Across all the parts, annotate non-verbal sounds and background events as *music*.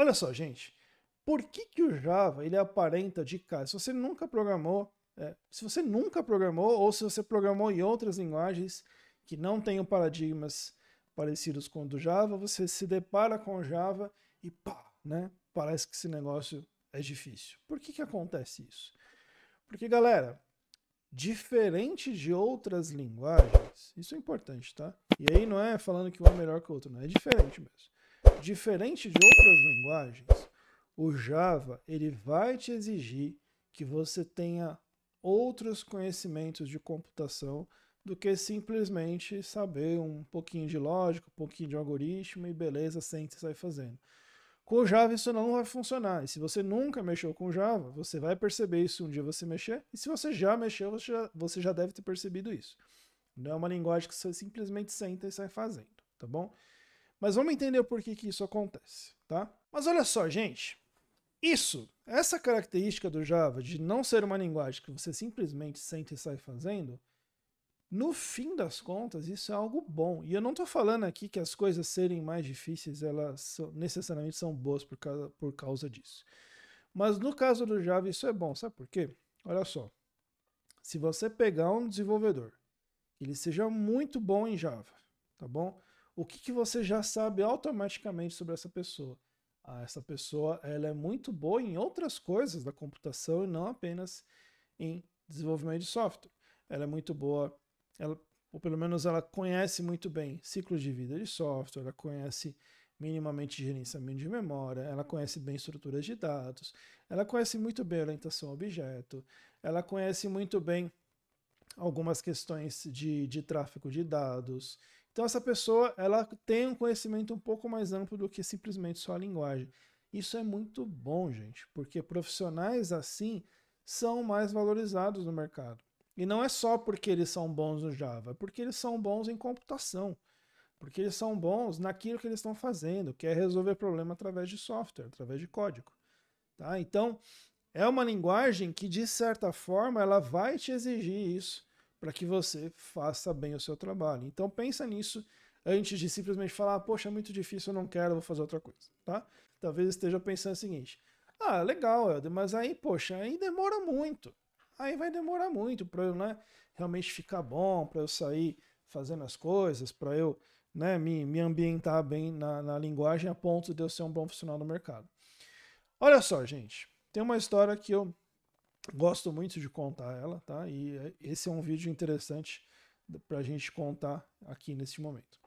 Olha só, gente. Por que, que o Java ele aparenta de cara? Se você nunca programou, é, se você nunca programou ou se você programou em outras linguagens que não tenham paradigmas parecidos com o do Java, você se depara com o Java e pá, né? Parece que esse negócio é difícil. Por que, que acontece isso? Porque, galera, diferente de outras linguagens, isso é importante, tá? E aí não é falando que um é melhor que o outro, não, é diferente mesmo. Diferente de outras linguagens, o Java ele vai te exigir que você tenha outros conhecimentos de computação do que simplesmente saber um pouquinho de lógica, um pouquinho de algoritmo e beleza, sente e sai fazendo. Com o Java isso não vai funcionar. E se você nunca mexeu com Java, você vai perceber isso um dia você mexer. E se você já mexeu, você já, você já deve ter percebido isso. Não é uma linguagem que você simplesmente senta e sai fazendo, tá bom? Mas vamos entender por que, que isso acontece, tá? Mas olha só, gente. Isso, essa característica do Java de não ser uma linguagem que você simplesmente sente e sai fazendo, no fim das contas, isso é algo bom. E eu não estou falando aqui que as coisas serem mais difíceis, elas são, necessariamente são boas por causa, por causa disso. Mas no caso do Java, isso é bom. Sabe por quê? Olha só. Se você pegar um desenvolvedor, ele seja muito bom em Java, tá bom? o que, que você já sabe automaticamente sobre essa pessoa? Ah, essa pessoa ela é muito boa em outras coisas da computação e não apenas em desenvolvimento de software. Ela é muito boa, ela, ou pelo menos ela conhece muito bem ciclos de vida de software, ela conhece minimamente gerenciamento de memória, ela conhece bem estruturas de dados, ela conhece muito bem orientação a objeto, ela conhece muito bem algumas questões de, de tráfego de dados, então essa pessoa ela tem um conhecimento um pouco mais amplo do que simplesmente só a linguagem. Isso é muito bom, gente, porque profissionais assim são mais valorizados no mercado. E não é só porque eles são bons no Java, é porque eles são bons em computação, porque eles são bons naquilo que eles estão fazendo, que é resolver problema através de software, através de código. Tá? Então, é uma linguagem que, de certa forma, ela vai te exigir isso para que você faça bem o seu trabalho. Então pensa nisso antes de simplesmente falar, poxa, é muito difícil, eu não quero, vou fazer outra coisa, tá? Talvez esteja pensando o seguinte, ah, legal, Helder, mas aí, poxa, aí demora muito. Aí vai demorar muito para eu né, realmente ficar bom, para eu sair fazendo as coisas, para eu né, me, me ambientar bem na, na linguagem a ponto de eu ser um bom profissional no mercado. Olha só, gente, tem uma história que eu Gosto muito de contar ela, tá? E eh, esse é um vídeo interessante para a gente contar aqui neste momento.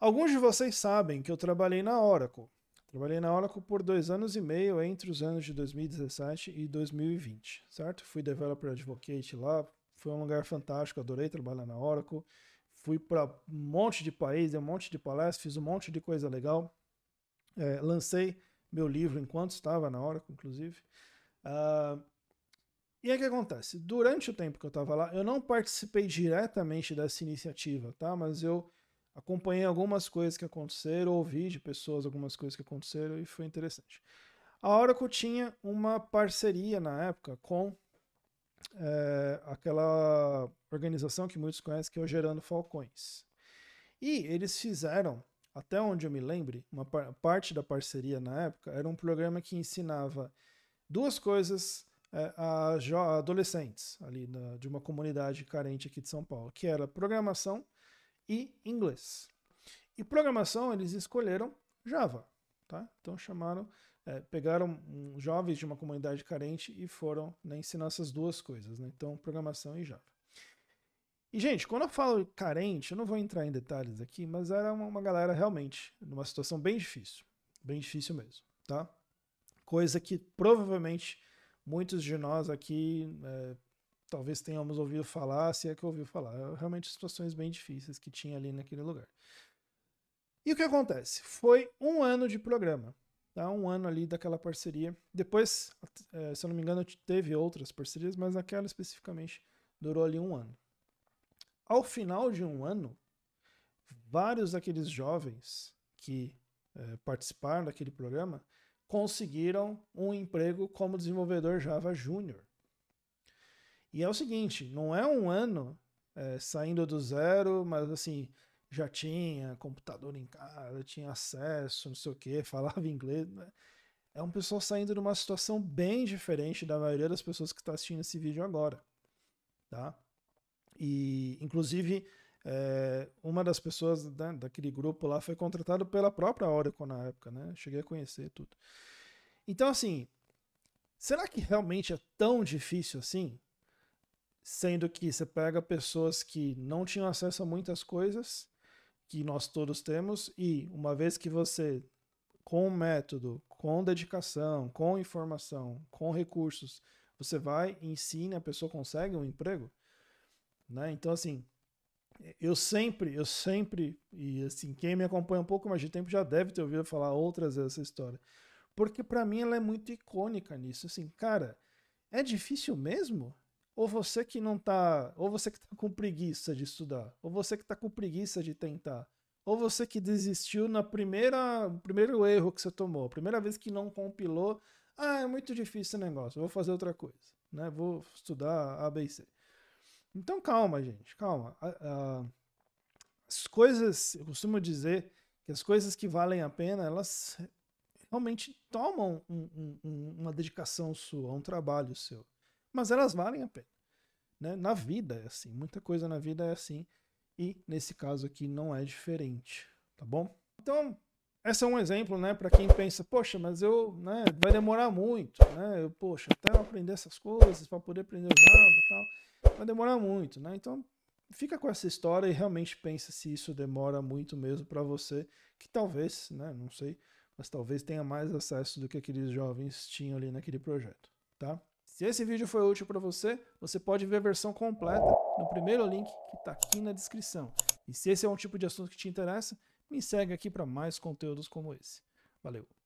Alguns de vocês sabem que eu trabalhei na Oracle. Trabalhei na Oracle por dois anos e meio entre os anos de 2017 e 2020, certo? Fui developer advocate lá, foi um lugar fantástico, adorei trabalhar na Oracle. Fui para um monte de países, deu um monte de palestras, fiz um monte de coisa legal. É, lancei meu livro enquanto estava na Oracle, inclusive. Uh, e aí o que acontece? Durante o tempo que eu estava lá, eu não participei diretamente dessa iniciativa, tá? Mas eu acompanhei algumas coisas que aconteceram, ouvi de pessoas algumas coisas que aconteceram e foi interessante. A Oracle tinha uma parceria na época com é, aquela organização que muitos conhecem que é o Gerando Falcões. E eles fizeram, até onde eu me lembre, uma parte da parceria na época era um programa que ensinava duas coisas é, a, adolescentes ali na, de uma comunidade carente aqui de São Paulo, que era programação e inglês. E programação eles escolheram Java, tá? Então chamaram, é, pegaram um, jovens de uma comunidade carente e foram né, ensinar essas duas coisas, né? Então programação e Java. E, gente, quando eu falo carente, eu não vou entrar em detalhes aqui, mas era uma, uma galera realmente numa situação bem difícil. Bem difícil mesmo, tá? coisa que provavelmente muitos de nós aqui é, talvez tenhamos ouvido falar, se é que ouviu falar. É realmente situações bem difíceis que tinha ali naquele lugar. E o que acontece? Foi um ano de programa, tá? um ano ali daquela parceria. Depois, é, se eu não me engano, teve outras parcerias, mas aquela especificamente durou ali um ano. Ao final de um ano, vários daqueles jovens que é, participaram daquele programa conseguiram um emprego como desenvolvedor Java Júnior. E é o seguinte, não é um ano é, saindo do zero, mas assim, já tinha computador em casa, tinha acesso, não sei o que, *laughs* falava inglês. Né? É um pessoal saindo de uma situação bem diferente da maioria das pessoas que está assistindo esse vídeo agora, tá? E, inclusive, é, uma das pessoas da, né, daquele grupo lá foi contratada pela própria Oracle na época, né? Cheguei a conhecer tudo. Então, assim, será que realmente é tão difícil assim? Sendo que você pega pessoas que não tinham acesso a muitas coisas que nós todos temos, e uma vez que você, com método, com dedicação, com informação, com recursos, você vai, ensina, a pessoa consegue um emprego, né? Então, assim, eu sempre, eu sempre, e assim, quem me acompanha um pouco mais de tempo já deve ter ouvido falar outras vezes essa história. Porque para mim ela é muito icônica nisso. Assim, cara, é difícil mesmo? Ou você que não tá, ou você que tá com preguiça de estudar, ou você que tá com preguiça de tentar, ou você que desistiu na primeira, primeiro erro que você tomou, primeira vez que não compilou, ah, é muito difícil esse negócio, vou fazer outra coisa, né? Vou estudar A, B e C. Então calma, gente, calma. As coisas, eu costumo dizer que as coisas que valem a pena, elas realmente tomam um, um, uma dedicação sua, um trabalho seu. Mas elas valem a pena. Né? Na vida é assim, muita coisa na vida é assim. E nesse caso aqui não é diferente, tá bom? Então, esse é um exemplo, né, para quem pensa, poxa, mas eu, né, vai demorar muito, né? Eu, poxa, até eu aprender essas coisas, para poder aprender o Java e tal vai demorar muito, né? Então fica com essa história e realmente pensa se isso demora muito mesmo para você, que talvez, né, não sei, mas talvez tenha mais acesso do que aqueles jovens tinham ali naquele projeto, tá? Se esse vídeo foi útil para você, você pode ver a versão completa no primeiro link que está aqui na descrição. E se esse é um tipo de assunto que te interessa, me segue aqui para mais conteúdos como esse. Valeu!